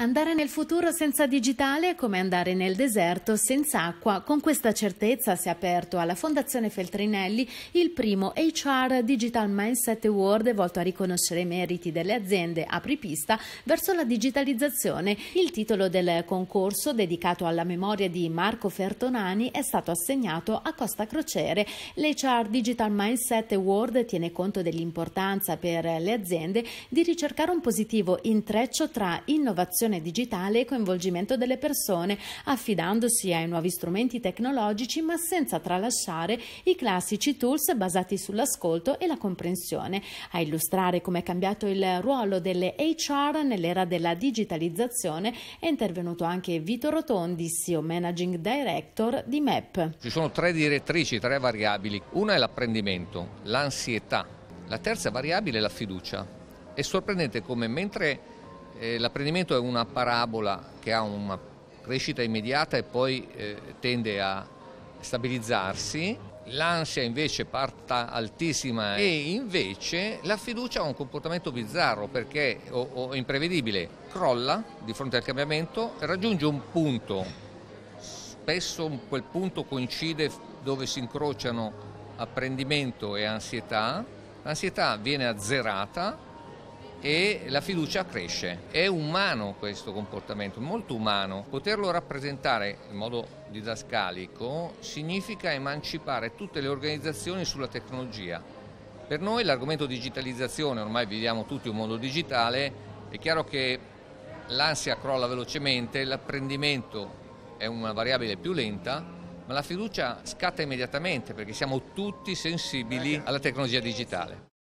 Andare nel futuro senza digitale è come andare nel deserto senza acqua. Con questa certezza si è aperto alla Fondazione Feltrinelli il primo HR Digital Mindset Award volto a riconoscere i meriti delle aziende apripista verso la digitalizzazione. Il titolo del concorso dedicato alla memoria di Marco Fertonani è stato assegnato a Costa Crociere. L'HR Digital Mindset Award tiene conto dell'importanza per le aziende di ricercare un positivo intreccio tra innovazione l'innovazione digitale e coinvolgimento delle persone, affidandosi ai nuovi strumenti tecnologici ma senza tralasciare i classici tools basati sull'ascolto e la comprensione. A illustrare come è cambiato il ruolo delle HR nell'era della digitalizzazione è intervenuto anche Vito Rotondi, CEO Managing Director di MEP. Ci sono tre direttrici, tre variabili. Una è l'apprendimento, l'ansietà. La terza variabile è la fiducia. È sorprendente come mentre eh, l'apprendimento è una parabola che ha una crescita immediata e poi eh, tende a stabilizzarsi, l'ansia invece parta altissima e invece la fiducia ha un comportamento bizzarro perché o, o imprevedibile, crolla di fronte al cambiamento, raggiunge un punto, spesso quel punto coincide dove si incrociano apprendimento e ansietà, l'ansietà viene azzerata e la fiducia cresce. È umano questo comportamento, molto umano. Poterlo rappresentare in modo didascalico significa emancipare tutte le organizzazioni sulla tecnologia. Per noi l'argomento digitalizzazione, ormai viviamo tutti un mondo digitale, è chiaro che l'ansia crolla velocemente, l'apprendimento è una variabile più lenta, ma la fiducia scatta immediatamente perché siamo tutti sensibili alla tecnologia digitale.